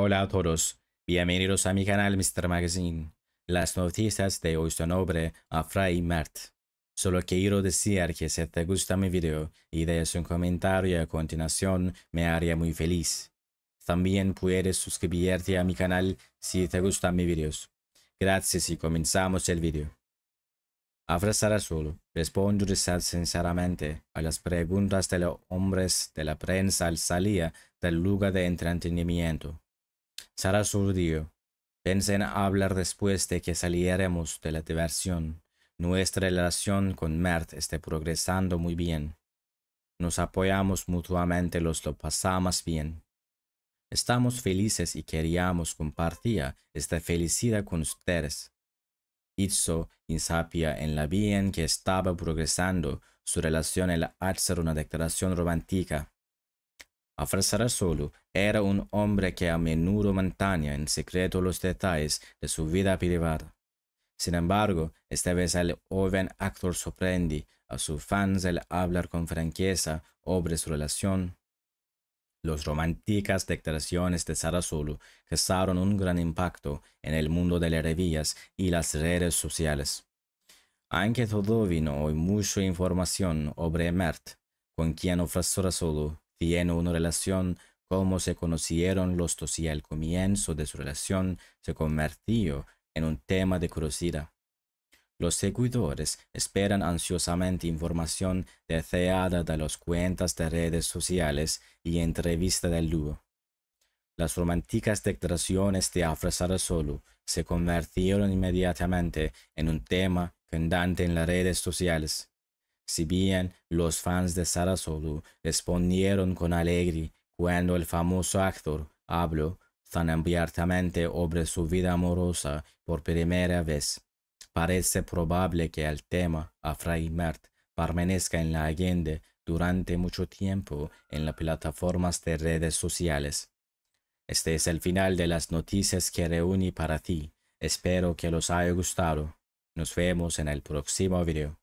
Hola a todos, bienvenidos a mi canal Mr. Magazine. Las noticias de hoy son sobre Fray Mert. Solo quiero decir que si te gusta mi video y dejes un comentario a continuación me haría muy feliz. También puedes suscribirte a mi canal si te gustan mis videos. Gracias y comenzamos el video. Afra solo, responde sinceramente a las preguntas de los hombres de la prensa al salir del lugar de entretenimiento. Será surdió. Pensé en hablar después de que saliéramos de la diversión. Nuestra relación con Mert está progresando muy bien. Nos apoyamos mutuamente, los lo pasamos bien. Estamos felices y queríamos compartir esta felicidad con ustedes. Hizo insapia en la bien que estaba progresando su relación. al hacer una declaración romántica. Fraser solo era un hombre que a menudo montaña en secreto los detalles de su vida privada. Sin embargo, esta vez el joven actor sorprendió a sus fans al hablar con franqueza sobre su relación. Las románticas declaraciones de Sarasolo causaron un gran impacto en el mundo de las revistas y las redes sociales. Aunque todo vino hay mucha información sobre Mert, con quien ofrez Solo tiene una relación, cómo se conocieron los dos y al comienzo de su relación se convirtió en un tema de curiosidad. Los seguidores esperan ansiosamente información deseada de las cuentas de redes sociales y entrevista del dúo. Las románticas declaraciones de Afrasara Solo se convirtieron inmediatamente en un tema candente en las redes sociales. Si bien los fans de Sarasolu respondieron con alegría cuando el famoso actor habló tan abiertamente sobre su vida amorosa por primera vez, parece probable que el tema a Fray Mert permanezca en la agenda durante mucho tiempo en las plataformas de redes sociales. Este es el final de las noticias que reuní para ti. Espero que los haya gustado. Nos vemos en el próximo video.